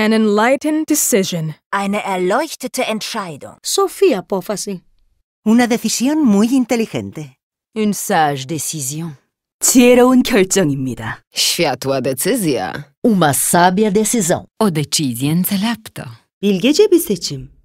An enlightened decision. Eine erleuchtete Entscheidung. Sofía απόφαση. Una decisión muy inteligente. Une sage décision. 지혜로운 결정입니다. Światła decyzja. Uma sábia decisão. O decizie înțeleaptă. Bilgece bir seçim.